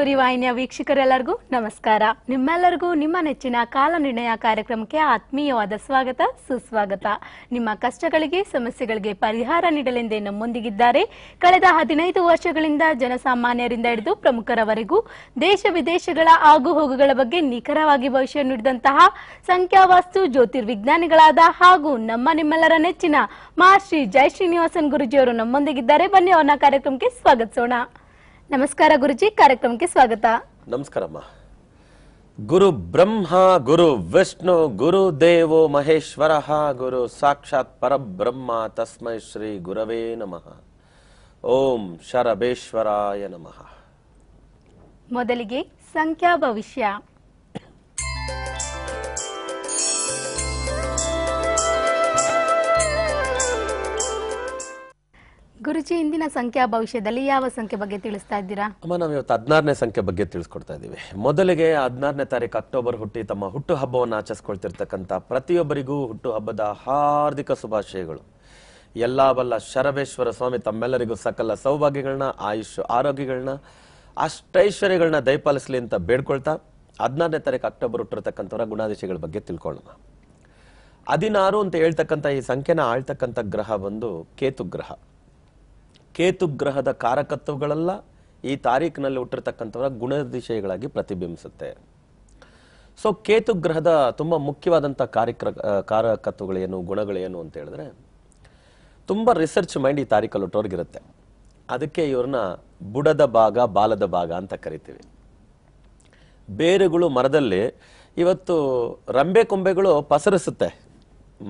story ವಾಹಿನಿಯ ವೀಕ್ಷಕರೆಲ್ಲರಿಗೂ ನಮಸ್ಕಾರ ನಿಮ್ಮೆಲ್ಲರಿಗೂ ನಿಮ್ಮ ನೆಚ್ಚಿನ ಕಾಲ ನಿರ್ಣಯ ಕಾರ್ಯಕ್ರಮಕ್ಕೆ ಆತ್ಮೀಯವಾದ ಸ್ವಾಗತ ಸುಸ್ವಾಗತ ನಿಮ್ಮ ಕಷ್ಟಗಳಿಗೆ ಸಮಸ್ಯೆಗಳಿಗೆ ಪರಿಹಾರ ನೀಡಲೆಂದೇ ನಮ್ಮೊಂದಿಗಿದ್ದಾರೆ ಕಳೆದ ಹದಿನೈದು ವರ್ಷಗಳಿಂದ ಜನಸಾಮಾನ್ಯರಿಂದ ಹಿಡಿದು ಪ್ರಮುಖರವರೆಗೂ ದೇಶ ವಿದೇಶಗಳ ಆಗುಹೋಗುಗಳ ಬಗ್ಗೆ ನಿಖರವಾಗಿ ಭವಿಷ್ಯ ನೀಡಿದಂತಹ ಸಂಖ್ಯಾವಾಸ್ತು ಜ್ಯೋತಿರ್ವಿಜ್ಞಾನಿಗಳಾದ ಹಾಗೂ ನಮ್ಮ ನಿಮ್ಮೆಲ್ಲರ ನೆಚ್ಚಿನ ಮಹರ್ಷಿ ಜಯ ಶ್ರೀನಿವಾಸನ್ ಗುರುಜಿಯವರು ನಮ್ಮೊಂದಿಗಿದ್ದಾರೆ ಬನ್ನಿ ಅವನ ಕಾರ್ಯಕ್ರಮಕ್ಕೆ ಸ್ವಾಗತಿಸೋಣ ನಮಸ್ಕಾರ ಗುರುಜಿ ಕಾರ್ಯಕ್ರಮಕ್ಕೆ ಸ್ವಾಗತ ನಮಸ್ಕಾರಮ್ಮ ಗುರು ಬ್ರಹ್ಮ ಗುರು ವಿಷ್ಣು ಗುರು ದೇವೋ ಮಹೇಶ್ವರ ಗುರು ಸಾಕ್ಷಾತ್ ಪರಬ್ರಹ್ಮ ತಸ್ಮೈ ಶ್ರೀ ಗುರವೇ ನಮಃ ಓಂ ಶರಬೇಶ್ವರಾಯ ನಮಃ ಮೊದಲಿಗೆ ಸಂಖ್ಯಾ ಭವಿಷ್ಯ ಗುರುಜಿ ಇಂದಿನ ಸಂಖ್ಯಾ ಭವಿಷ್ಯದಲ್ಲಿ ಯಾವ ಸಂಖ್ಯೆ ಬಗ್ಗೆ ತಿಳಿಸ್ತಾ ಇದ್ದೀರಾ ಅಮ್ಮ ನಾವು ಇವತ್ತು ಹದಿನಾರನೇ ಸಂಖ್ಯೆ ಬಗ್ಗೆ ತಿಳಿಸ್ಕೊಡ್ತಾ ಇದ್ದೀವಿ ಮೊದಲಿಗೆ ಹದಿನಾರನೇ ತಾರೀಕು ಅಕ್ಟೋಬರ್ ಹುಟ್ಟಿ ತಮ್ಮ ಹುಟ್ಟು ಹಬ್ಬವನ್ನು ಆಚರಿಸ್ಕೊಳ್ತಿರ್ತಕ್ಕಂಥ ಪ್ರತಿಯೊಬ್ಬರಿಗೂ ಹುಟ್ಟು ಹಬ್ಬದ ಹಾರ್ದಿಕ ಶುಭಾಶಯಗಳು ಎಲ್ಲ ಬಲ್ಲ ಶರವೇಶ್ವರ ಸ್ವಾಮಿ ತಮ್ಮೆಲ್ಲರಿಗೂ ಸಕಲ ಸೌಭಾಗ್ಯಗಳನ್ನ ಆಯುಷ್ ಆರೋಗ್ಯಗಳನ್ನ ಅಷ್ಟೈಶ್ವರ್ಯಗಳನ್ನ ದಯಪಾಲಿಸಲಿ ಅಂತ ಬೇಡ್ಕೊಳ್ತಾ ಹದಿನಾರನೇ ತಾರೀಕು ಅಕ್ಟೋಬರ್ ಹುಟ್ಟಿರ್ತಕ್ಕಂಥವರ ಗುಣಾದೇಶಗಳ ಬಗ್ಗೆ ತಿಳ್ಕೊಳ್ಳೋಣ ಹದಿನಾರು ಅಂತ ಹೇಳ್ತಕ್ಕಂಥ ಈ ಸಂಖ್ಯೆನ ಆಳ್ತಕ್ಕಂಥ ಗ್ರಹ ಬಂದು ಕೇತು ಗ್ರಹ ಕೇತು ಗ್ರಹದ ಕಾರಕತ್ವಗಳೆಲ್ಲ ಈ ತಾರೀಕಿನಲ್ಲಿ ಹುಟ್ಟಿರ್ತಕ್ಕಂಥವರ ಗುಣದಿಶಯಗಳಾಗಿ ಪ್ರತಿಬಿಂಬಿಸುತ್ತೆ ಸೊ ಕೇತು ಗ್ರಹದ ತುಂಬ ಮುಖ್ಯವಾದಂಥ ಕಾರ್ಯಕ್ರ ಕಾರಕತ್ವಗಳೇನು ಗುಣಗಳೇನು ಅಂತ ಹೇಳಿದ್ರೆ ತುಂಬ ರಿಸರ್ಚ್ ಮೈಂಡ್ ಈ ತಾರೀಕಲ್ಲಿ ಹುಟ್ಟೋರ್ಗಿರುತ್ತೆ ಅದಕ್ಕೆ ಇವ್ರನ್ನ ಬುಡದ ಭಾಗ ಬಾಲದ ಭಾಗ ಅಂತ ಕರಿತೀವಿ ಬೇರುಗಳು ಮರದಲ್ಲಿ ಇವತ್ತು ರಂಬೆ ಕೊಂಬೆಗಳು ಪಸರಿಸುತ್ತೆ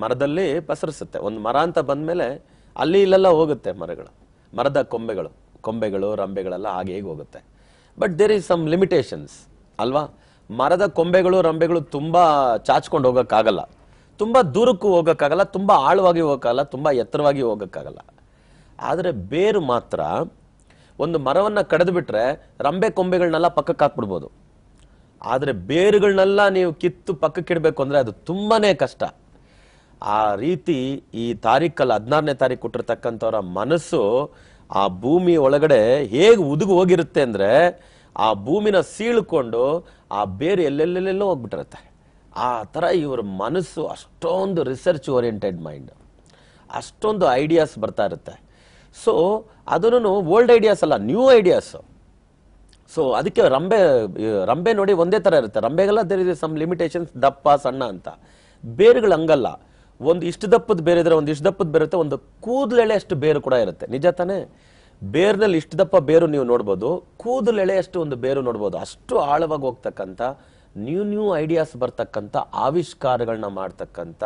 ಮರದಲ್ಲಿ ಪಸರಿಸುತ್ತೆ ಒಂದು ಮರ ಅಂತ ಬಂದಮೇಲೆ ಅಲ್ಲಿ ಇಲ್ಲೆಲ್ಲ ಹೋಗುತ್ತೆ ಮರಗಳು ಮರದ ಕೊಂಬೆಗಳು ಕೊಂಬೆಗಳು ರಂಬೆಗಳೆಲ್ಲ ಹಾಗೆ ಹೇಗೆ ಹೋಗುತ್ತೆ but there is some limitations ಅಲ್ವಾ ಮರದ ಕೊಂಬೆಗಳು ರಂಬೆಗಳು ತುಂಬ ಚಾಚ್ಕೊಂಡು ಹೋಗೋಕ್ಕಾಗಲ್ಲ ತುಂಬ ದೂರಕ್ಕೂ ಹೋಗೋಕ್ಕಾಗಲ್ಲ ತುಂಬ ಆಳವಾಗಿ ಹೋಗೋಕ್ಕಾಗಲ್ಲ ತುಂಬ ಎತ್ತರವಾಗಿ ಹೋಗೋಕ್ಕಾಗಲ್ಲ ಆದರೆ ಬೇರು ಮಾತ್ರ ಒಂದು ಮರವನ್ನು ಬಿಟ್ಟರೆ ರಂಬೆ ಕೊಂಬೆಗಳನ್ನೆಲ್ಲ ಪಕ್ಕಕ್ಕೆ ಹಾಕ್ಬಿಡ್ಬೋದು ಆದರೆ ಬೇರುಗಳನ್ನೆಲ್ಲ ನೀವು ಕಿತ್ತು ಪಕ್ಕಕ್ಕಿಡಬೇಕು ಅಂದರೆ ಅದು ತುಂಬಾ ಕಷ್ಟ ಆ ರೀತಿ ಈ ತಾರೀಕಲ್ಲಿ ಹದಿನಾರನೇ ತಾರೀಕು ಕೊಟ್ಟಿರ್ತಕ್ಕಂಥವ್ರ ಮನಸ್ಸು ಆ ಭೂಮಿ ಒಳಗಡೆ ಹೇಗೆ ಉದುಗು ಹೋಗಿರುತ್ತೆ ಅಂದರೆ ಆ ಭೂಮಿನ ಸೀಳ್ಕೊಂಡು ಆ ಬೇರೆ ಎಲ್ಲೆಲ್ಲೆಲ್ಲೆಲ್ಲೋ ಹೋಗ್ಬಿಟ್ಟಿರುತ್ತೆ ಆ ಥರ ಇವರ ಮನಸ್ಸು ಅಷ್ಟೊಂದು ರಿಸರ್ಚ್ ಓರಿಯೆಂಟೆಡ್ ಮೈಂಡ್ ಅಷ್ಟೊಂದು ಐಡಿಯಾಸ್ ಬರ್ತಾ ಇರುತ್ತೆ ಸೊ ಅದನ್ನು ಓಲ್ಡ್ ಐಡಿಯಾಸ್ ಅಲ್ಲ ನ್ಯೂ ಐಡಿಯಾಸು ಸೊ ಅದಕ್ಕೆ ರಂಬೆ ರಂಬೆ ನೋಡಿ ಒಂದೇ ಥರ ಇರುತ್ತೆ ರಂಬೆಗೆಲ್ಲ ದೇರ್ ಇಸ್ ಸಮ್ ಲಿಮಿಟೇಷನ್ಸ್ ದಪ್ಪ ಸಣ್ಣ ಅಂತ ಬೇರುಗಳು ಹಂಗಲ್ಲ ಒಂದು ಇಷ್ಟು ದಪ್ಪದ ಬೇರೆ ಇದ್ರೆ ಒಂದು ಇಷ್ಟು ದಪ್ಪದ ಬೇರೆ ಒಂದು ಕೂದಲೆಳೆ ಅಷ್ಟು ಬೇರು ಕೂಡ ಇರುತ್ತೆ ನಿಜ ತಾನೇ ಬೇರ್ನಲ್ಲಿ ಇಷ್ಟು ದಪ್ಪ ಬೇರು ನೀವು ನೋಡ್ಬೋದು ಅಷ್ಟು ಒಂದು ಬೇರು ನೋಡ್ಬೋದು ಅಷ್ಟು ಆಳವಾಗಿ ಹೋಗ್ತಕ್ಕಂಥ ನ್ಯೂ ನ್ಯೂ ಐಡಿಯಾಸ್ ಬರ್ತಕ್ಕಂಥ ಆವಿಷ್ಕಾರಗಳನ್ನ ಮಾಡ್ತಕ್ಕಂಥ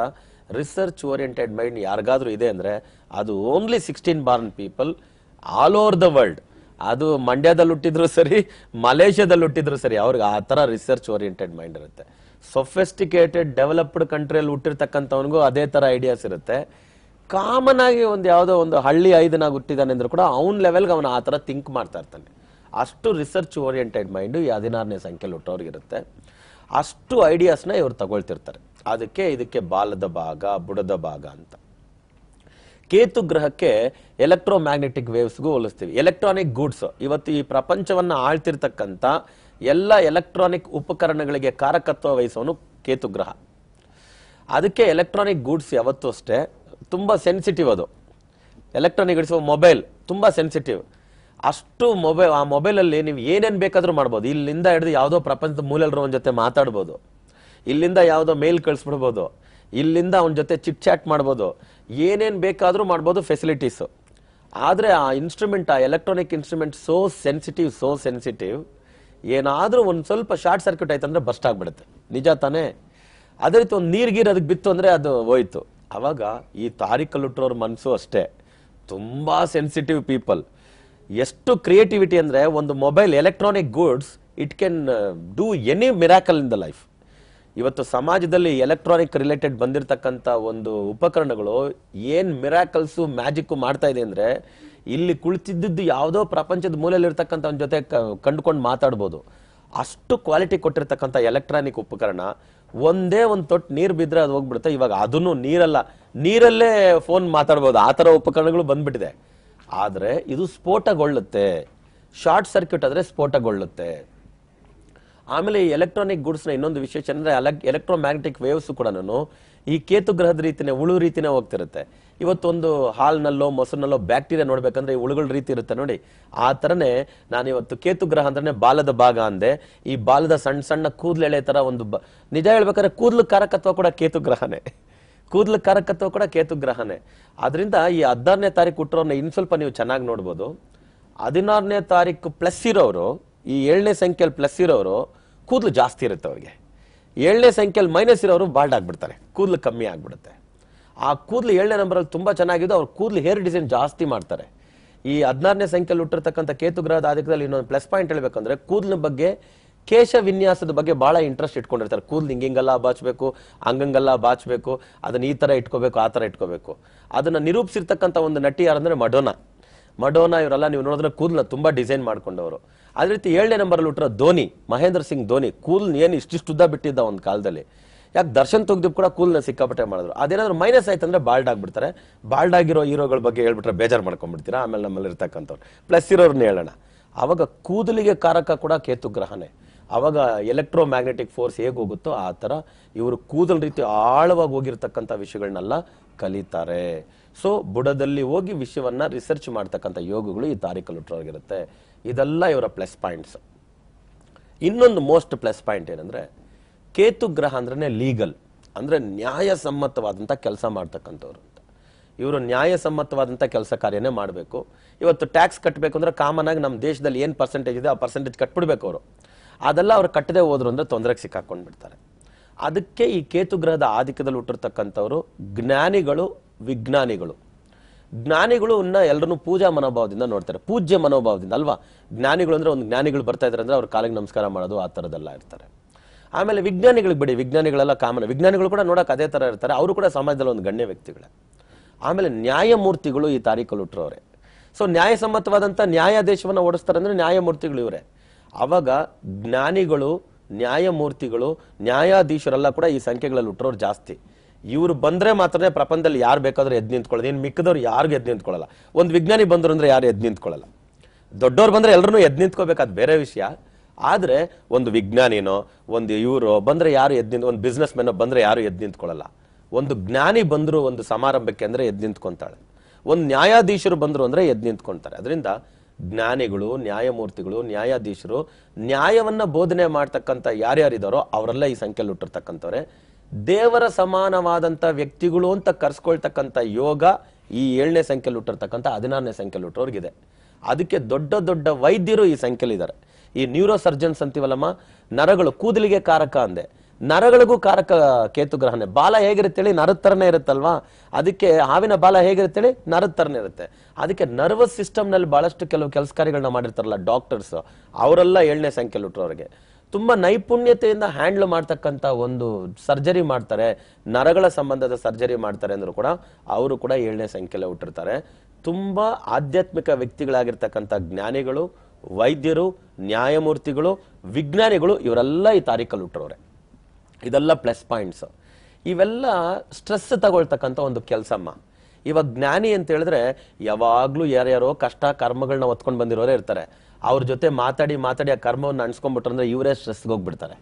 ರಿಸರ್ಚ್ ಓರಿಯೆಂಟೆಡ್ ಮೈಂಡ್ ಯಾರಿಗಾದ್ರೂ ಇದೆ ಅಂದರೆ ಅದು only sixteen born people all over the world ಅದು ಮಂಡ್ಯದಲ್ಲಿ ಹುಟ್ಟಿದ್ರು ಸರಿ ಮಲೇಷ್ಯಾದಲ್ಲಿ ಹುಟ್ಟಿದ್ರು ಸರಿ ಅವ್ರಿಗೆ ಆ ಥರ ರಿಸರ್ಚ್ ಓರಿಯೆಂಟೆಡ್ ಮೈಂಡ್ ಇರುತ್ತೆ ಸೊಫೆಸ್ಟಿಕೇಟೆಡ್ ಡೆವಲಪ್ಡ್ ಕಂಟ್ರಿಯಲ್ಲಿ ಹುಟ್ಟಿರ್ತಕ್ಕಂಥವನಿಗೂ ಅದೇ ಥರ ಐಡಿಯಾಸ್ ಇರುತ್ತೆ ಕಾಮನ್ ಆಗಿ ಒಂದು ಯಾವುದೋ ಒಂದು ಹಳ್ಳಿ ಐದನಾಗಿ ಹುಟ್ಟಿದ್ದಾನೆ ಅಂದರೂ ಕೂಡ ಅವ್ನು ಲೆವೆಲ್ಗೆ ಅವನು ಆ ಥರ ಥಿಂಕ್ ಮಾಡ್ತಾ ಇರ್ತಾನೆ ಅಷ್ಟು ರಿಸರ್ಚ್ ಓರಿಯೆಂಟೆಡ್ ಮೈಂಡು ಈ ಹದಿನಾರನೇ ಸಂಖ್ಯೆಯಲ್ಲಿ ಹುಟ್ಟೋರಿಗಿರುತ್ತೆ ಅಷ್ಟು ಐಡಿಯಾಸ್ನ ಇವ್ರು ತಗೊಳ್ತಿರ್ತಾರೆ ಅದಕ್ಕೆ ಇದಕ್ಕೆ ಬಾಲದ ಭಾಗ ಬುಡದ ಭಾಗ ಅಂತ ಕೇತು ಗ್ರಹಕ್ಕೆ ಎಲೆಕ್ಟ್ರೋ ಮ್ಯಾಗ್ನೆಟಿಕ್ ವೇವ್ಸ್ಗೂ ಹೋಲಿಸ್ತೀವಿ ಎಲೆಕ್ಟ್ರಾನಿಕ್ ಗೂಡ್ಸ್ ಇವತ್ತು ಈ ಪ್ರಪಂಚವನ್ನು ಆಳ್ತಿರ್ತಕ್ಕಂಥ ಎಲ್ಲ ಎಲೆಕ್ಟ್ರಾನಿಕ್ ಉಪಕರಣಗಳಿಗೆ ಕಾರಕತ್ವ ವಹಿಸೋನು ಕೇತುಗ್ರಹ ಅದಕ್ಕೆ ಎಲೆಕ್ಟ್ರಾನಿಕ್ ಗೂಡ್ಸ್ ಯಾವತ್ತೂ ಅಷ್ಟೇ ತುಂಬ ಸೆನ್ಸಿಟಿವ್ ಅದು ಎಲೆಕ್ಟ್ರಾನಿಕ್ ಗೂಡ್ಸ್ ಮೊಬೈಲ್ ತುಂಬ ಸೆನ್ಸಿಟಿವ್ ಅಷ್ಟು ಮೊಬೈಲ್ ಆ ಮೊಬೈಲಲ್ಲಿ ನೀವು ಏನೇನು ಬೇಕಾದರೂ ಮಾಡ್ಬೋದು ಇಲ್ಲಿಂದ ಹಿಡಿದು ಯಾವುದೋ ಪ್ರಪಂಚದ ಮೂಲೆಲ್ಲರೂ ಅವನ ಜೊತೆ ಮಾತಾಡ್ಬೋದು ಇಲ್ಲಿಂದ ಯಾವುದೋ ಮೇಲ್ ಕಳಿಸ್ಬಿಡ್ಬೋದು ಇಲ್ಲಿಂದ ಅವನ ಜೊತೆ ಚಿಟ್ ಚಾಟ್ ಮಾಡ್ಬೋದು ಏನೇನು ಬೇಕಾದರೂ ಮಾಡ್ಬೋದು ಫೆಸಿಲಿಟೀಸು ಆದರೆ ಆ ಇನ್ಸ್ಟ್ರೂಮೆಂಟ್ ಆ electronic instrument so sensitive so sensitive ಏನಾದರೂ ಒಂದು ಸ್ವಲ್ಪ ಶಾರ್ಟ್ ಸರ್ಕ್ಯೂಟ್ ಆಯ್ತು ಅಂದರೆ ಬಸ್ಟ್ ಆಗಿಬಿಡುತ್ತೆ ನಿಜ ತಾನೇ ಅದೇ ರೀತಿ ಒಂದು ನೀರು ಗೀರ್ ಅದಕ್ಕೆ ಬಿತ್ತು ಅಂದರೆ ಅದು ಹೋಯ್ತು ಆವಾಗ ಈ ತಾರಿಕಲ್ಲುಟ್ರವ್ರ ಮನಸ್ಸು ಅಷ್ಟೇ ತುಂಬ ಸೆನ್ಸಿಟಿವ್ ಪೀಪಲ್ ಎಷ್ಟು ಕ್ರಿಯೇಟಿವಿಟಿ ಅಂದರೆ ಒಂದು mobile electronic goods it can do any miracle in the life ಇವತ್ತು ಸಮಾಜದಲ್ಲಿ ಎಲೆಕ್ಟ್ರಾನಿಕ್ ರಿಲೇಟೆಡ್ ಬಂದಿರತಕ್ಕಂಥ ಒಂದು ಉಪಕರಣಗಳು ಏನು ಮಿರಾಕಲ್ಸು ಮ್ಯಾಜಿಕ್ಕು ಮಾಡ್ತಾ ಇದೆ ಅಂದರೆ ಇಲ್ಲಿ ಕುಳಿತಿದ್ದು ಯಾವುದೋ ಪ್ರಪಂಚದ ಮೂಲೆಯಲ್ಲಿರ್ತಕ್ಕಂಥ ಒಂದು ಜೊತೆ ಕಂಡುಕೊಂಡು ಮಾತಾಡ್ಬೋದು ಅಷ್ಟು ಕ್ವಾಲಿಟಿ ಕೊಟ್ಟಿರ್ತಕ್ಕಂಥ ಎಲೆಕ್ಟ್ರಾನಿಕ್ ಉಪಕರಣ ಒಂದೇ ಒಂದು ತೊಟ್ಟು ನೀರು ಬಿದ್ದರೆ ಅದು ಹೋಗ್ಬಿಡುತ್ತೆ ಇವಾಗ ಅದನ್ನು ನೀರಲ್ಲ ನೀರಲ್ಲೇ ಫೋನ್ ಮಾತಾಡ್ಬೋದು ಆ ಥರ ಉಪಕರಣಗಳು ಬಂದ್ಬಿಟ್ಟಿದೆ ಆದರೆ ಇದು ಸ್ಫೋಟಗೊಳ್ಳುತ್ತೆ ಶಾರ್ಟ್ ಸರ್ಕ್ಯೂಟ್ ಆದರೆ ಸ್ಫೋಟಗೊಳ್ಳುತ್ತೆ ಆಮೇಲೆ ಈ ಎಲೆಕ್ಟ್ರಾನಿಕ್ ಗುಡ್ಸ್ನ ಇನ್ನೊಂದು ವಿಶೇಷ ಅಂದರೆ ಎಲೆಕ್ ಎಲೆಕ್ಟ್ರೋ ಮ್ಯಾಗ್ನೆಟಿಕ್ ವೇವ್ಸು ಕೂಡ ಈ ಕೇತು ಗ್ರಹದ ರೀತಿನೇ ಉಳು ರೀತಿನೇ ಹೋಗ್ತಿರುತ್ತೆ ಇವತ್ತೊಂದು ಹಾಲ್ನಲ್ಲೋ ಮೊಸರಿನಲ್ಲೋ ಬ್ಯಾಕ್ಟೀರಿಯಾ ನೋಡ್ಬೇಕಂದ್ರೆ ಈ ಉಳುಗಳ ರೀತಿ ಇರುತ್ತೆ ನೋಡಿ ಆ ಥರನೇ ನಾನು ಇವತ್ತು ಕೇತು ಗ್ರಹ ಅಂದ್ರೆ ಬಾಲದ ಭಾಗ ಅಂದೆ ಈ ಬಾಲದ ಸಣ್ಣ ಸಣ್ಣ ಕೂದಲೆಳೆ ಥರ ಒಂದು ಬ ನಿಜ ಹೇಳ್ಬೇಕಾದ್ರೆ ಕೂದಲು ಕಾರಕತ್ವ ಕೂಡ ಕೇತು ಗ್ರಹನೇ ಕೂದಲು ಕಾರಕತ್ವ ಕೂಡ ಕೇತು ಗ್ರಹನೇ ಅದರಿಂದ ಈ ಹದಿನಾರನೇ ತಾರೀಕು ಹುಟ್ಟಿರೋನ ಇನ್ನು ಸ್ವಲ್ಪ ನೀವು ಚೆನ್ನಾಗಿ ನೋಡ್ಬೋದು ಹದಿನಾರನೇ ತಾರೀಕು ಪ್ಲಸ್ ಇರೋರು ಈ ಏಳನೇ ಸಂಖ್ಯೆಯಲ್ಲಿ ಪ್ಲಸ್ ಇರೋರು ಕೂದಲು ಜಾಸ್ತಿ ಇರುತ್ತೆ ಅವ್ರಿಗೆ ಏಳನೇ ಸಂಖ್ಯೆಯಲ್ಲಿ ಮೈನಸ್ ಇರೋರು ಬಾಲ್ಡ್ ಆಗ್ಬಿಡ್ತಾರೆ ಕೂದಲು ಕಮ್ಮಿ ಆಗಿಬಿಡುತ್ತೆ ಆ ಕೂದಲು ಏಳನೇ ನಂಬರಲ್ಲಿ ತುಂಬ ಚೆನ್ನಾಗಿದ್ದು ಅವ್ರ ಕೂದಲು ಹೇರ್ ಡಿಸೈನ್ ಜಾಸ್ತಿ ಮಾಡ್ತಾರೆ ಈ ಹದಿನಾರನೇ ಸಂಖ್ಯೆಯಲ್ಲಿ ಹುಟ್ಟಿರ್ತಕ್ಕಂಥ ಕೇತು ಗ್ರಹದ ಇನ್ನೊಂದು ಪ್ಲಸ್ ಪಾಯಿಂಟ್ ಹೇಳಬೇಕಂದ್ರೆ ಕೂದಲಿನ ಬಗ್ಗೆ ಕೇಶ ವಿನ್ಯಾಸದ ಬಗ್ಗೆ ಭಾಳ ಇಂಟ್ರೆಸ್ಟ್ ಇಟ್ಕೊಂಡಿರ್ತಾರೆ ಕೂದಲು ಹಿಂಗಿಂಗೆಲ್ಲ ಬಾಚಬೇಕು ಹಂಗಂಗೆಲ್ಲ ಬಾಚಬೇಕು ಅದನ್ನು ಈ ಥರ ಇಟ್ಕೋಬೇಕು ಆ ಥರ ಇಟ್ಕೋಬೇಕು ಅದನ್ನು ನಿರೂಪಿಸಿರ್ತಕ್ಕಂಥ ಒಂದು ನಟಿ ಯಾರಂದರೆ ಮಡೋನಾ ಮಡೋನಾ ಇವರೆಲ್ಲ ನೀವು ನೋಡಿದ್ರೆ ಕೂದಲನ್ನ ತುಂಬ ಡಿಸೈನ್ ಮಾಡ್ಕೊಂಡವರು ಅದೇ ರೀತಿ ಏಳನೇ ನಂಬರಲ್ಲಿ ಹುಟ್ಟಿರೋ ಧೋನಿ ಮಹೇಂದ್ರ ಸಿಂಗ್ ಧೋನಿ ಕೂದಲು ಏನು ಇಷ್ಟಿಷ್ಟು ಉದ್ದ ಬಿಟ್ಟಿದ್ದ ಒಂದು ಕಾಲದಲ್ಲಿ ಯಾಕೆ ದರ್ಶನ್ ತೆಗ್ದಿಪ್ ಕೂಡ ಕೂಲ್ನ ಸಿಕ್ಕಾಪಟ್ಟೆ ಮಾಡಿದ್ರು ಅದೇನಾದ್ರು ಮೈನಸ್ ಆಯ್ತು ಅಂದ್ರೆ ಬಾಲ್ಡ್ ಆಗಿಬಿಡ್ತಾರೆ ಬಾಲ್ಡ್ ಆಗಿರೋ ಹೀರೋಗಳ ಬಗ್ಗೆ ಹೇಳ್ಬಿಟ್ರೆ ಬೇಜಾರು ಮಾಡ್ಕೊಂಡ್ಬಿಡ್ತೀರಾ ಆಮೇಲೆ ನಮ್ಮಲ್ಲಿ ಇರ್ತಕ್ಕಂಥವ್ರು ಪ್ಲಸ್ ಇರೋರ್ನ ಹೇಳೋಣ ಅವಾಗ ಕೂದಲಿಗೆ ಕಾರಕ ಕೂಡ ಕೇತು ಗ್ರಹನೇ ಆವಾಗ ಎಲೆಕ್ಟ್ರೋ ಮ್ಯಾಗ್ನೆಟಿಕ್ ಫೋರ್ಸ್ ಹೇಗೆ ಹೋಗುತ್ತೋ ಆ ಥರ ಇವರು ಕೂದಲ್ ರೀತಿ ಆಳವಾಗಿ ಹೋಗಿರ್ತಕ್ಕಂಥ ವಿಷಯಗಳನ್ನೆಲ್ಲ ಕಲಿತಾರೆ ಸೊ ಬುಡದಲ್ಲಿ ಹೋಗಿ ವಿಷಯವನ್ನು ರಿಸರ್ಚ್ ಮಾಡ್ತಕ್ಕಂಥ ಯೋಗಗಳು ಈ ತಾರೀಕಲ್ಲಿ ಹುಟ್ಟರಾಗಿರುತ್ತೆ ಇದೆಲ್ಲ ಇವರ ಪ್ಲಸ್ ಪಾಯಿಂಟ್ಸ್ ಇನ್ನೊಂದು ಮೋಸ್ಟ್ ಪ್ಲಸ್ ಪಾಯಿಂಟ್ ಏನಂದರೆ ಕೇತುಗ್ರಹ ಅಂದ್ರೆ ಲೀಗಲ್ ಅಂದರೆ ನ್ಯಾಯಸಮ್ಮತವಾದಂಥ ಕೆಲಸ ಮಾಡ್ತಕ್ಕಂಥವ್ರು ಅಂತ ಇವರು ನ್ಯಾಯಸಮ್ಮತವಾದಂಥ ಕೆಲಸ ಕಾರ್ಯನೇ ಮಾಡಬೇಕು ಇವತ್ತು ಟ್ಯಾಕ್ಸ್ ಕಟ್ಟಬೇಕು ಕಾಮನ್ ಕಾಮನಾಗಿ ನಮ್ಮ ದೇಶದಲ್ಲಿ ಏನು ಪರ್ಸೆಂಟೇಜ್ ಇದೆ ಆ ಪರ್ಸೆಂಟೇಜ್ ಕಟ್ಬಿಡ್ಬೇಕು ಅವರು ಅದೆಲ್ಲ ಅವ್ರು ಕಟ್ಟದೆ ಹೋದ್ರು ಅಂದ್ರೆ ತೊಂದರೆಗೆ ಸಿಕ್ಕಾಕೊಂಡ್ಬಿಡ್ತಾರೆ ಅದಕ್ಕೆ ಈ ಕೇತುಗ್ರಹದ ಆಧಿಕದಲ್ಲಿ ಹುಟ್ಟಿರ್ತಕ್ಕಂಥವ್ರು ಜ್ಞಾನಿಗಳು ವಿಜ್ಞಾನಿಗಳು ಜ್ಞಾನಿಗಳು ಇನ್ನ ಎಲ್ಲರನ್ನೂ ಪೂಜಾ ಮನೋಭಾವದಿಂದ ನೋಡ್ತಾರೆ ಪೂಜ್ಯ ಮನೋಭಾವದಿಂದ ಅಲ್ವಾ ಜ್ಞಾನಿಗಳು ಅಂದ್ರೆ ಒಂದು ಜ್ಞಾನಿಗಳು ಬರ್ತಾ ಇದ್ದಾರೆ ಅಂದರೆ ಅವ್ರ ಕಾಲಿಗೆ ನಮಸ್ಕಾರ ಮಾಡೋದು ಆ ಥರದ್ದೆಲ್ಲ ಇರ್ತಾರೆ ಆಮೇಲೆ ವಿಜ್ಞಾನಿಗಳಿಗೆ ಬಿಡಿ ವಿಜ್ಞಾನಿಗಳೆಲ್ಲ ಕಾಮನ್ ವಿಜ್ಞಾನಿಗಳು ಕೂಡ ನೋಡೋಕೆ ಅದೇ ಥರ ಇರ್ತಾರೆ ಅವರು ಕೂಡ ಸಮಾಜದಲ್ಲಿ ಒಂದು ಗಣ್ಯ ವ್ಯಕ್ತಿಗಳೇ ಆಮೇಲೆ ನ್ಯಾಯಮೂರ್ತಿಗಳು ಈ ತಾರೀಕಲ್ಲುಟ್ರವರೇ ಸೊ ನ್ಯಾಯಸಮ್ಮತವಾದಂಥ ನ್ಯಾಯಾದೇಶವನ್ನು ಓಡಿಸ್ತಾರೆ ಅಂದರೆ ನ್ಯಾಯಮೂರ್ತಿಗಳು ಇವರೇ ಆವಾಗ ಜ್ಞಾನಿಗಳು ನ್ಯಾಯಮೂರ್ತಿಗಳು ನ್ಯಾಯಾಧೀಶರೆಲ್ಲ ಕೂಡ ಈ ಸಂಖ್ಯೆಗಳಲ್ಲಿ ಹುಟ್ಟರೋರು ಜಾಸ್ತಿ ಇವರು ಬಂದರೆ ಮಾತ್ರನೇ ಪ್ರಪಂಚದಲ್ಲಿ ಯಾರು ಬೇಕಾದರೂ ಎದ್ದು ನಿಂತ್ಕೊಳ್ಳೋದು ಏನು ಮಿಕ್ಕದವ್ರು ಯಾರಿಗೂ ಎದ್ದು ನಿಂತ್ಕೊಳ್ಳಲ್ಲ ಒಂದು ವಿಜ್ಞಾನಿ ಬಂದರು ಅಂದರೆ ಯಾರು ಎದ್ದು ನಿಂತ್ಕೊಳ್ಳಲ್ಲ ದೊಡ್ಡವ್ರು ಬಂದರೆ ಎಲ್ಲರೂ ಎದ್ದು ನಿಂತ್ಕೋಬೇಕಾದ ಬೇರೆ ವಿಷಯ ಆದರೆ ಒಂದು ವಿಜ್ಞಾನಿನೋ ಒಂದು ಇವರು ಬಂದರೆ ಯಾರು ಎದ್ದು ನಿಂತು ಒಂದು ಬಿಸ್ನೆಸ್ ಮ್ಯಾನೋ ಬಂದರೆ ಯಾರು ಎದ್ದು ನಿಂತ್ಕೊಳ್ಳಲ್ಲ ಒಂದು ಜ್ಞಾನಿ ಬಂದರೂ ಒಂದು ಸಮಾರಂಭಕ್ಕೆ ಅಂದರೆ ಎದ್ದು ನಿಂತ್ಕೊತಾಳೆ ಒಂದು ನ್ಯಾಯಾಧೀಶರು ಬಂದರು ಅಂದರೆ ಎದ್ದು ನಿಂತ್ಕೊಳ್ತಾರೆ ಅದರಿಂದ ಜ್ಞಾನಿಗಳು ನ್ಯಾಯಮೂರ್ತಿಗಳು ನ್ಯಾಯಾಧೀಶರು ನ್ಯಾಯವನ್ನು ಬೋಧನೆ ಮಾಡ್ತಕ್ಕಂಥ ಯಾರ್ಯಾರಿದ್ದಾರೋ ಅವರೆಲ್ಲ ಈ ಸಂಖ್ಯೆಯಲ್ಲಿ ಹುಟ್ಟಿರ್ತಕ್ಕಂಥವ್ರೆ ದೇವರ ಸಮಾನವಾದಂಥ ವ್ಯಕ್ತಿಗಳು ಅಂತ ಕರ್ಸ್ಕೊಳ್ತಕ್ಕಂಥ ಯೋಗ ಈ ಏಳನೇ ಸಂಖ್ಯೆಯಲ್ಲಿ ಹುಟ್ಟಿರ್ತಕ್ಕಂಥ ಹದಿನಾರನೇ ಸಂಖ್ಯೆಯಲ್ಲಿ ಹುಟ್ಟೋರ್ಗಿದೆ ಅದಕ್ಕೆ ದೊಡ್ಡ ದೊಡ್ಡ ವೈದ್ಯರು ಈ ಸಂಖ್ಯೆಯಲ್ಲಿದ್ದಾರೆ ಈ ನ್ಯೂರೋ ಸರ್ಜನ್ಸ್ ಅಂತೀವಲ್ಲಮ್ಮ ನರಗಳು ಕೂದಲಿಗೆ ಕಾರಕ ಅಂದೆ ನರಗಳಿಗೂ ಕಾರಕ ಕೇತು ಗ್ರಹಣೆ ಬಾಲ ಹೇಗಿರುತ್ತೆ ನರದ ಥರನೇ ಇರುತ್ತಲ್ವಾ ಅದಕ್ಕೆ ಹಾವಿನ ಬಾಲ ಹೇಗಿರುತ್ತೆ ನರದ ಥರನೇ ಇರುತ್ತೆ ಅದಕ್ಕೆ ನರ್ವಸ್ ಸಿಸ್ಟಮ್ನಲ್ಲಿ ಭಾಳಷ್ಟು ಕೆಲವು ಕೆಲಸ ಕಾರ್ಯಗಳನ್ನ ಮಾಡಿರ್ತಾರಲ್ಲ ಡಾಕ್ಟರ್ಸ್ ಅವರೆಲ್ಲ ಏಳನೇ ಸಂಖ್ಯೆ ಅವರಿಗೆ ತುಂಬ ನೈಪುಣ್ಯತೆಯಿಂದ ಹ್ಯಾಂಡ್ಲ್ ಮಾಡ್ತಕ್ಕಂಥ ಒಂದು ಸರ್ಜರಿ ಮಾಡ್ತಾರೆ ನರಗಳ ಸಂಬಂಧದ ಸರ್ಜರಿ ಮಾಡ್ತಾರೆ ಅಂದರೂ ಕೂಡ ಅವರು ಕೂಡ ಏಳನೇ ಸಂಖ್ಯೆಯಲ್ಲಿ ಹುಟ್ಟಿರ್ತಾರೆ ತುಂಬ ಆಧ್ಯಾತ್ಮಿಕ ವ್ಯಕ್ತಿಗಳಾಗಿರ್ತಕ್ಕಂಥ ಜ್ಞಾನಿಗಳು ವೈದ್ಯರು ನ್ಯಾಯಮೂರ್ತಿಗಳು ವಿಜ್ಞಾನಿಗಳು ಇವರೆಲ್ಲ ಈ ತಾರೀಕಲ್ಲಿ ಹುಟ್ಟಿರೋರೆ ಇದೆಲ್ಲ ಪ್ಲಸ್ ಪಾಯಿಂಟ್ಸ್ ಇವೆಲ್ಲ ಸ್ಟ್ರೆಸ್ ತಗೊಳ್ತಕ್ಕಂಥ ಒಂದು ಕೆಲಸಮ್ಮ ಇವಾಗ ಜ್ಞಾನಿ ಅಂತ ಹೇಳಿದ್ರೆ ಯಾವಾಗಲೂ ಯಾರ್ಯಾರೋ ಕಷ್ಟ ಕರ್ಮಗಳನ್ನ ಹೊತ್ಕೊಂಡು ಬಂದಿರೋರೇ ಇರ್ತಾರೆ ಅವ್ರ ಜೊತೆ ಮಾತಾಡಿ ಮಾತಾಡಿ ಆ ಕರ್ಮವನ್ನು ಅನ್ಸ್ಕೊಂಡ್ಬಿಟ್ರಂದ್ರೆ ಇವರೇ ಸ್ಟ್ರೆಸ್ಗೆ ಹೋಗ್ಬಿಡ್ತಾರೆ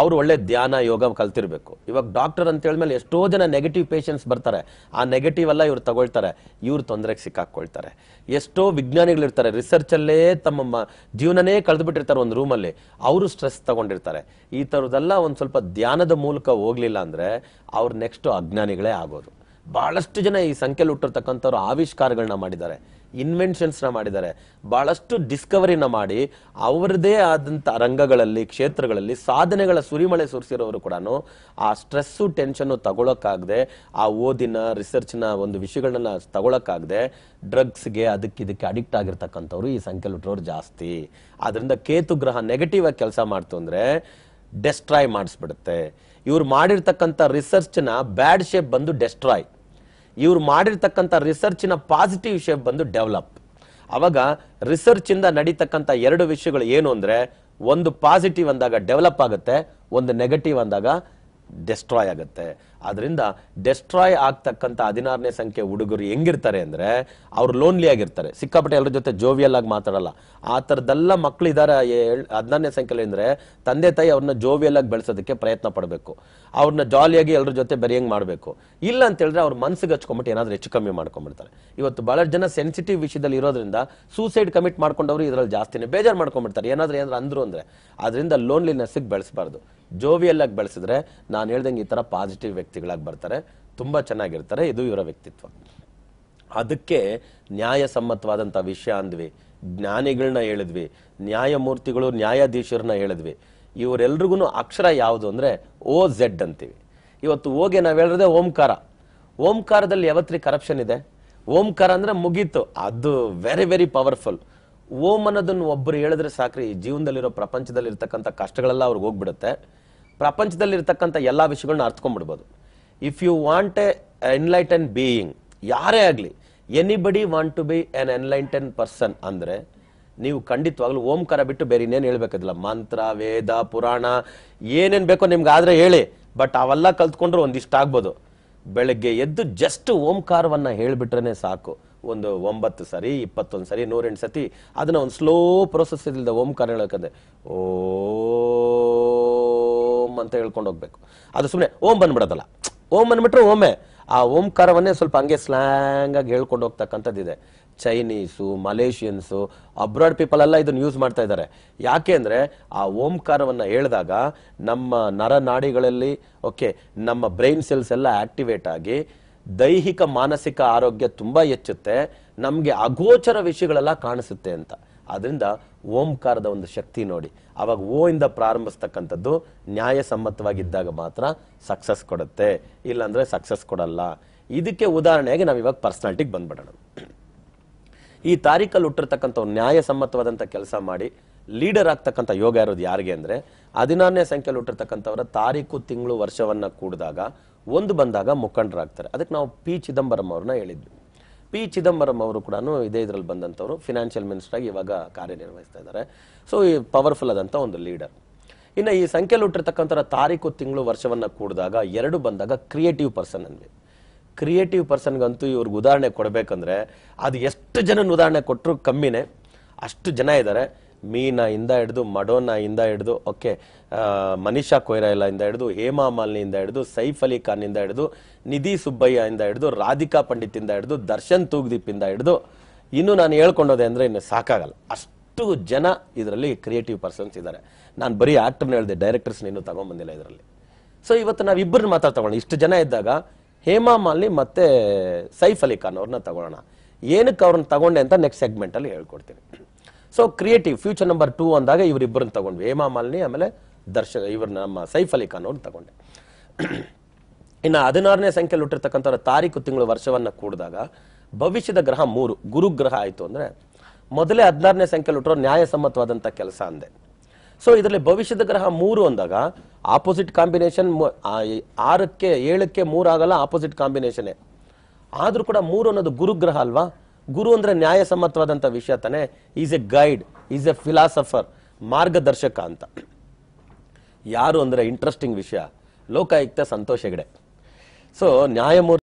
ಅವರು ಒಳ್ಳೆ ಧ್ಯಾನ ಯೋಗ ಕಲ್ತಿರ್ಬೇಕು ಇವಾಗ ಡಾಕ್ಟರ್ ಅಂತ ಹೇಳಿದ್ಮೇಲೆ ಎಷ್ಟೋ ಜನ ನೆಗೆಟಿವ್ ಪೇಷಂಟ್ಸ್ ಬರ್ತಾರೆ ಆ ನೆಗೆಟಿವ್ ಎಲ್ಲ ಇವ್ರು ತಗೊಳ್ತಾರೆ ಇವ್ರು ತೊಂದರೆಗೆ ಸಿಕ್ಕಾಕ್ಕೊಳ್ತಾರೆ ಎಷ್ಟೋ ವಿಜ್ಞಾನಿಗಳಿರ್ತಾರೆ ರಿಸರ್ಚಲ್ಲೇ ತಮ್ಮ ಜೀವನನೇ ಕಳೆದುಬಿಟ್ಟಿರ್ತಾರೆ ಒಂದು ರೂಮಲ್ಲಿ ಅವರು ಸ್ಟ್ರೆಸ್ ತಗೊಂಡಿರ್ತಾರೆ ಈ ಥರದ್ದೆಲ್ಲ ಒಂದು ಸ್ವಲ್ಪ ಧ್ಯಾನದ ಮೂಲಕ ಹೋಗಲಿಲ್ಲ ಅಂದರೆ ಅವ್ರು ನೆಕ್ಸ್ಟು ಅಜ್ಞಾನಿಗಳೇ ಆಗೋದು ಭಾಳಷ್ಟು ಜನ ಈ ಸಂಖ್ಯೆಯಲ್ಲಿ ಹುಟ್ಟಿರ್ತಕ್ಕಂಥವ್ರು ಆವಿಷ್ಕಾರಗಳನ್ನ ಮಾಡಿದ್ದಾರೆ ಇನ್ವೆನ್ಷನ್ಸ್ನ ಮಾಡಿದ್ದಾರೆ ಬಹಳಷ್ಟು ಡಿಸ್ಕವರಿನ ಮಾಡಿ ಅವರದೇ ಆದಂಥ ರಂಗಗಳಲ್ಲಿ ಕ್ಷೇತ್ರಗಳಲ್ಲಿ ಸಾಧನೆಗಳ ಸುರಿಮಳೆ ಸುರಿಸಿರೋರು ಕೂಡ ಆ ಸ್ಟ್ರೆಸ್ಸು ಟೆನ್ಷನ್ನು ತಗೊಳಕ್ಕಾಗದೆ ಆ ಓದಿನ ರಿಸರ್ಚ್ನ ಒಂದು ವಿಷಯಗಳನ್ನ ತಗೊಳಕ್ಕಾಗದೆ ಡ್ರಗ್ಸ್ಗೆ ಅದಕ್ಕೆ ಇದಕ್ಕೆ ಅಡಿಕ್ಟ್ ಆಗಿರ್ತಕ್ಕಂಥವ್ರು ಈ ಸಂಖ್ಯೆ ಹುಟ್ಟರೋರು ಜಾಸ್ತಿ ಅದರಿಂದ ಕೇತು ಗ್ರಹ ನೆಗೆಟಿವ್ ಆಗಿ ಕೆಲಸ ಮಾಡ್ತು ಅಂದರೆ ಡೆಸ್ಟ್ರಾಯ್ ಮಾಡಿಸ್ಬಿಡುತ್ತೆ ಇವ್ರು ಮಾಡಿರ್ತಕ್ಕಂಥ ರಿಸರ್ಚ್ನ ಬ್ಯಾಡ್ ಶೇಪ್ ಬಂದು ಡೆಸ್ಟ್ರಾಯ್ ಇವ್ರು ಮಾಡಿರ್ತಕ್ಕಂಥ ರಿಸರ್ಚಿನ ಪಾಸಿಟಿವ್ ವಿಷಯ ಬಂದು ಡೆವಲಪ್ ಅವಾಗ ರಿಸರ್ಚಿಂದ ನಡೀತಕ್ಕಂಥ ಎರಡು ವಿಷಯಗಳು ಏನು ಅಂದರೆ ಒಂದು ಪಾಸಿಟಿವ್ ಅಂದಾಗ ಡೆವಲಪ್ ಆಗುತ್ತೆ ಒಂದು ನೆಗೆಟಿವ್ ಅಂದಾಗ ಡೆಸ್ಟ್ರಾಯ್ ಆಗುತ್ತೆ ಆದ್ರಿಂದ ಡೆಸ್ಟ್ರಾಯ್ ಆಗ್ತಕ್ಕಂಥ ಹದಿನಾರನೇ ಸಂಖ್ಯೆ ಹುಡುಗರು ಹೆಂಗಿರ್ತಾರೆ ಅಂದರೆ ಅವರು ಲೋನ್ಲಿ ಆಗಿರ್ತಾರೆ ಸಿಕ್ಕಾಪಟ್ಟೆ ಎಲ್ಲರ ಜೊತೆ ಜೋವಿಯಲ್ ಆಗಿ ಮಾತಾಡಲ್ಲ ಆ ಥರದ್ದೆಲ್ಲ ಮಕ್ಳು ಇದ್ದಾರೆ ಹದಿನಾರನೇ ಸಂಖ್ಯೆಲಿ ಅಂದರೆ ತಂದೆ ತಾಯಿ ಅವ್ರನ್ನ ಜೋವಿಯಲ್ ಆಗಿ ಬೆಳೆಸೋದಕ್ಕೆ ಪ್ರಯತ್ನ ಪಡಬೇಕು ಅವ್ರನ್ನ ಜಾಲಿಯಾಗಿ ಎಲ್ಲರ ಜೊತೆ ಬೆರೆಯಂಗೆ ಮಾಡಬೇಕು ಇಲ್ಲ ಅಂತ ಹೇಳಿದ್ರೆ ಅವ್ರ ಮನ್ಸಿಗೆ ಹಚ್ಕೊಂಬಿಟ್ಟು ಏನಾದರೂ ಹೆಚ್ಚು ಕಮ್ಮಿ ಮಾಡ್ಕೊಂಡ್ಬಿಡ್ತಾರೆ ಇವತ್ತು ಭಾಳಷ್ಟು ಜನ ಸೆನ್ಸಿಟಿವ್ ವಿಷಯದಲ್ಲಿ ಇರೋದ್ರಿಂದ ಸೂಸೈಡ್ ಕಮಿಟ್ ಮಾಡ್ಕೊಂಡವರು ಇದರಲ್ಲಿ ಜಾಸ್ತಿನೇ ಬೇಜಾರು ಮಾಡ್ಕೊಂಡ್ಬಿಡ್ತಾರೆ ಏನಾದರೂ ಏನಾದ್ರು ಅಂದರು ಅಂದರೆ ಅದರಿಂದ ಲೋನ್ಲಿನೆಸ್ಸಿಗೆ ಬೆಳೆಸಬಾರ್ದು ಜೋವಿಯಲ್ ಬೆಳೆಸಿದ್ರೆ ನಾನು ಹೇಳ್ದಂಗೆ ಈ ಥರ ಪಾಸಿಟಿವ್ ವ್ಯಕ್ತಿ ವ್ಯಕ್ತಿಗಳಾಗಿ ಬರ್ತಾರೆ ತುಂಬ ಚೆನ್ನಾಗಿರ್ತಾರೆ ಇದು ಇವರ ವ್ಯಕ್ತಿತ್ವ ಅದಕ್ಕೆ ನ್ಯಾಯಸಮ್ಮತವಾದಂಥ ವಿಷಯ ಅಂದ್ವಿ ಜ್ಞಾನಿಗಳನ್ನ ಹೇಳಿದ್ವಿ ನ್ಯಾಯಮೂರ್ತಿಗಳು ನ್ಯಾಯಾಧೀಶರನ್ನ ಹೇಳಿದ್ವಿ ಇವರೆಲ್ರಿಗೂ ಅಕ್ಷರ ಯಾವುದು ಅಂದರೆ ಓ ಝೆಡ್ ಅಂತೀವಿ ಇವತ್ತು ಓಗೆ ನಾವು ಹೇಳಿದ್ರೆ ಓಂಕಾರ ಓಂಕಾರದಲ್ಲಿ ಯಾವತ್ತೀ ಕರಪ್ಷನ್ ಇದೆ ಓಂಕಾರ ಅಂದರೆ ಮುಗೀತು ಅದು ವೆರಿ ವೆರಿ ಪವರ್ಫುಲ್ ಓಂ ಅನ್ನೋದನ್ನು ಒಬ್ಬರು ಹೇಳಿದ್ರೆ ಸಾಕ್ರಿ ಜೀವನದಲ್ಲಿರೋ ಪ್ರಪಂಚದಲ್ಲಿರ್ತಕ್ಕಂಥ ಕಷ್ಟಗಳೆಲ್ಲ ಅವ್ರಿಗೆ ಹೋಗ್ಬಿಡುತ್ತೆ ಪ್ರಪಂಚದಲ್ಲಿರ್ತಕ್ಕಂಥ ಎಲ್ಲ ವಿಷಯಗಳನ್ನ ಅರ್ಥಕೊಂಡ್ಬಿಡ್ಬೋದು if you want a enlighten being ಯಾರೇ ಆಗಲಿ anybody want to be an enlighten person ಅಂದರೆ ನೀವು ಖಂಡಿತವಾಗ್ಲೂ ಓಂಕಾರ ಬಿಟ್ಟು ಬೇರೆ ಇನ್ನೇನು ಹೇಳ್ಬೇಕಿಲ್ಲ ಮಂತ್ರ ವೇದ ಪುರಾಣ ಏನೇನು ಬೇಕೋ ನಿಮ್ಗೆ ಆದರೆ ಹೇಳಿ ಬಟ್ ಅವೆಲ್ಲ ಕಲ್ತ್ಕೊಂಡ್ರೆ ಒಂದಿಷ್ಟು ಆಗ್ಬೋದು ಬೆಳಗ್ಗೆ ಎದ್ದು ಜಸ್ಟ್ ಓಂಕಾರವನ್ನು ಹೇಳಿಬಿಟ್ರೆ ಸಾಕು ಒಂದು ಒಂಬತ್ತು ಸರಿ ಇಪ್ಪತ್ತೊಂದು ಸರಿ ನೂರೆಂಟು ಸತಿ ಅದನ್ನು ಒಂದು ಸ್ಲೋ ಪ್ರೊಸೆಸ್ ಇಲ್ಲದೆ ಓಂಕಾರ ಹೇಳೋಕಂದ್ರೆ ಓಂ ಅಂತ ಹೇಳ್ಕೊಂಡು ಹೋಗ್ಬೇಕು ಅದು ಸುಮ್ಮನೆ ಓಂ ಬಂದ್ಬಿಡೋದಲ್ಲ ಓಂ ಅಂದ್ಬಿಟ್ರೆ ಓಮೆ ಆ ಓಂಕಾರವನ್ನೇ ಸ್ವಲ್ಪ ಹಂಗೆ ಸ್ಲ್ಯಾಂಗ್ ಆಗಿ ಹೇಳ್ಕೊಂಡು ಹೋಗ್ತಕ್ಕಂಥದ್ದಿದೆ ಚೈನೀಸು ಮಲೇಷಿಯನ್ಸು ಅಬ್ರಾಡ್ ಪೀಪಲ್ ಎಲ್ಲ ಇದನ್ನು ಯೂಸ್ ಮಾಡ್ತಾ ಇದ್ದಾರೆ ಯಾಕೆ ಅಂದರೆ ಆ ಓಂಕಾರವನ್ನು ಹೇಳಿದಾಗ ನಮ್ಮ ನರನಾಡಿಗಳಲ್ಲಿ ಓಕೆ ನಮ್ಮ ಬ್ರೈನ್ ಸೆಲ್ಸ್ ಎಲ್ಲ ಆಕ್ಟಿವೇಟ್ ಆಗಿ ದೈಹಿಕ ಮಾನಸಿಕ ಆರೋಗ್ಯ ತುಂಬ ಹೆಚ್ಚುತ್ತೆ ನಮಗೆ ಅಗೋಚರ ವಿಷಯಗಳೆಲ್ಲ ಕಾಣಿಸುತ್ತೆ ಅಂತ ಆದ್ದರಿಂದ ಓಂಕಾರದ ಒಂದು ಶಕ್ತಿ ನೋಡಿ ಅವಾಗ ಓ ಇಂದ ಪ್ರಾರಂಭಿಸ್ತಕ್ಕಂಥದ್ದು ನ್ಯಾಯಸಮ್ಮತವಾಗಿದ್ದಾಗ ಮಾತ್ರ ಸಕ್ಸಸ್ ಕೊಡುತ್ತೆ ಇಲ್ಲಾಂದರೆ ಸಕ್ಸಸ್ ಕೊಡಲ್ಲ ಇದಕ್ಕೆ ಉದಾಹರಣೆಗೆ ನಾವು ಇವಾಗ ಪರ್ಸ್ನಾಲಿಟಿಗೆ ಬಂದ್ಬಿಡೋಣ ಈ ತಾರೀಕಲ್ಲಿ ಹುಟ್ಟಿರ್ತಕ್ಕಂಥ ನ್ಯಾಯಸಮ್ಮತವಾದಂಥ ಕೆಲಸ ಮಾಡಿ ಲೀಡರ್ ಆಗ್ತಕ್ಕಂಥ ಯೋಗ ಇರೋದು ಯಾರಿಗೆ ಅಂದರೆ ಹದಿನಾರನೇ ಸಂಖ್ಯೆಯಲ್ಲಿ ಹುಟ್ಟಿರ್ತಕ್ಕಂಥವರ ತಾರೀಕು ತಿಂಗಳು ವರ್ಷವನ್ನು ಕೂಡಿದಾಗ ಒಂದು ಬಂದಾಗ ಮುಖಂಡರಾಗ್ತಾರೆ ಅದಕ್ಕೆ ನಾವು ಪಿ ಚಿದಂಬರಂ ಅವ್ರನ್ನ ಹೇಳಿದ್ವಿ ಪಿ ಚಿದಂಬರಂ ಅವರು ಕೂಡ ಇದೇ ಇದರಲ್ಲಿ ಬಂದಂಥವರು ಫಿನಾನ್ಷಿಯಲ್ ಮಿನಿಸ್ಟರ್ ಆಗಿ ಇವಾಗ ಕಾರ್ಯನಿರ್ವಹಿಸ್ತಾ ಇದ್ದಾರೆ ಸೊ ಈ ಪವರ್ಫುಲ್ ಆದಂಥ ಒಂದು ಲೀಡರ್ ಇನ್ನು ಈ ಸಂಖ್ಯೆಯಲ್ಲಿ ಹುಟ್ಟಿರ್ತಕ್ಕಂಥ ತಾರೀಕು ತಿಂಗಳು ವರ್ಷವನ್ನು ಕೂಡಿದಾಗ ಎರಡು ಬಂದಾಗ ಕ್ರಿಯೇಟಿವ್ ಪರ್ಸನ್ ಅಂದ್ವಿ ಕ್ರಿಯೇಟಿವ್ ಪರ್ಸನ್ಗಂತೂ ಇವ್ರಿಗೆ ಉದಾಹರಣೆ ಕೊಡಬೇಕಂದ್ರೆ ಅದು ಎಷ್ಟು ಜನ ಉದಾಹರಣೆ ಕೊಟ್ಟರು ಕಮ್ಮಿನೇ ಅಷ್ಟು ಜನ ಇದ್ದಾರೆ ಹಿಡ್ದು ಹಿಡಿದು ಇಂದ ಹಿಡಿದು ಓಕೆ ಮನೀಷಾ ಇಂದ ಹಿಡಿದು ಹೇಮಾ ಮಾಲ್ನಿಂದ ಹಿಡಿದು ಸೈಫ್ ಅಲಿ ಇಂದ ಹಿಡಿದು ನಿಧಿ ಸುಬ್ಬಯ್ಯ ಇಂದ ಹಿಡಿದು ರಾಧಿಕಾ ಪಂಡಿತಿಂದ ಹಿಡಿದು ದರ್ಶನ್ ತೂಗ್ದೀಪಿಂದ ಹಿಡಿದು ಇನ್ನು ನಾನು ಹೇಳ್ಕೊಂಡೋದೆ ಅಂದರೆ ಇನ್ನು ಸಾಕಾಗಲ್ಲ ಅಷ್ಟು ಜನ ಇದರಲ್ಲಿ ಕ್ರಿಯೇಟಿವ್ ಪರ್ಸನ್ಸ್ ಇದ್ದಾರೆ ನಾನು ಬರೀ ಆ್ಯಕ್ಟರ್ನ ಹೇಳಿದೆ ಡೈರೆಕ್ಟರ್ಸ್ ಇನ್ನೂ ತಗೊಂಬಂದಿಲ್ಲ ಇದರಲ್ಲಿ ಸೊ ಇವತ್ತು ನಾವು ಇಬ್ಬರನ್ನ ಮಾತ್ರ ತಗೊಳ್ಳೋಣ ಇಷ್ಟು ಜನ ಇದ್ದಾಗ ಹೇಮಾ ಮಾಲ್ನಿ ಮತ್ತು ಸೈಫ್ ಅಲಿ ಖಾನ್ ಅವ್ರನ್ನ ತಗೊಳ್ಳೋಣ ಏನಕ್ಕೆ ಅವ್ರನ್ನ ತಗೊಂಡೆ ಅಂತ ನೆಕ್ಸ್ಟ್ ಸೆಗ್ಮೆಂಟಲ್ಲಿ ಹೇಳ್ಕೊಡ್ತೀನಿ so creative future number two ಅಂದಾಗ ಇವರಿಬ್ಬರನ್ನ ತಗೊಂಡ್ವಿ ಹೇಮಾ ಮಾಲ್ನಿ ಆಮೇಲೆ ದರ್ಶನ್ ಇವ್ರನ್ನ ನಮ್ಮ ಸೈಫ್ ಅಲಿ ಖಾನ್ ಅವ್ರನ್ನ ತಗೊಂಡೆ ಇನ್ನು ಹದಿನಾರನೇ ಸಂಖ್ಯೆಯಲ್ಲಿ ಹುಟ್ಟಿರ್ತಕ್ಕಂಥ ತಾರೀಕು ತಿಂಗಳು ವರ್ಷವನ್ನು ಕೂಡಿದಾಗ ಭವಿಷ್ಯದ ಗ್ರಹ ಮೂರು ಗುರು ಗ್ರಹ ಆಯಿತು ಅಂದರೆ ಮೊದಲೇ ಹದಿನಾರನೇ ಸಂಖ್ಯೆಯಲ್ಲಿ ಹುಟ್ಟಿರೋ ನ್ಯಾಯಸಮ್ಮತವಾದಂಥ ಕೆಲಸ ಅಂದೆ ಸೊ ಇದರಲ್ಲಿ ಭವಿಷ್ಯದ ಗ್ರಹ ಮೂರು ಅಂದಾಗ ಆಪೋಸಿಟ್ ಕಾಂಬಿನೇಷನ್ ಆರಕ್ಕೆ ಏಳಕ್ಕೆ ಮೂರು ಆಗಲ್ಲ ಆಪೋಸಿಟ್ ಕಾಂಬಿನೇಷನೇ ಆದರೂ ಕೂಡ ಮೂರು ಅನ್ನೋದು ಗುರುಗ್ರಹ ಅಲ್ವಾ ಗುರು ಅಂದರೆ ನ್ಯಾಯಸಮ್ಮತವಾದಂಥ ವಿಷಯ ತಾನೇ is a guide is a philosopher ಮಾರ್ಗದರ್ಶಕ ಅಂತ ಯಾರು ಅಂದರೆ ಇಂಟ್ರೆಸ್ಟಿಂಗ್ ವಿಷಯ ಲೋಕಾಯುಕ್ತ ಸಂತೋಷ್ ಹೆಗಡೆ ಸೊ ನ್ಯಾಯಮೂರ್ತಿ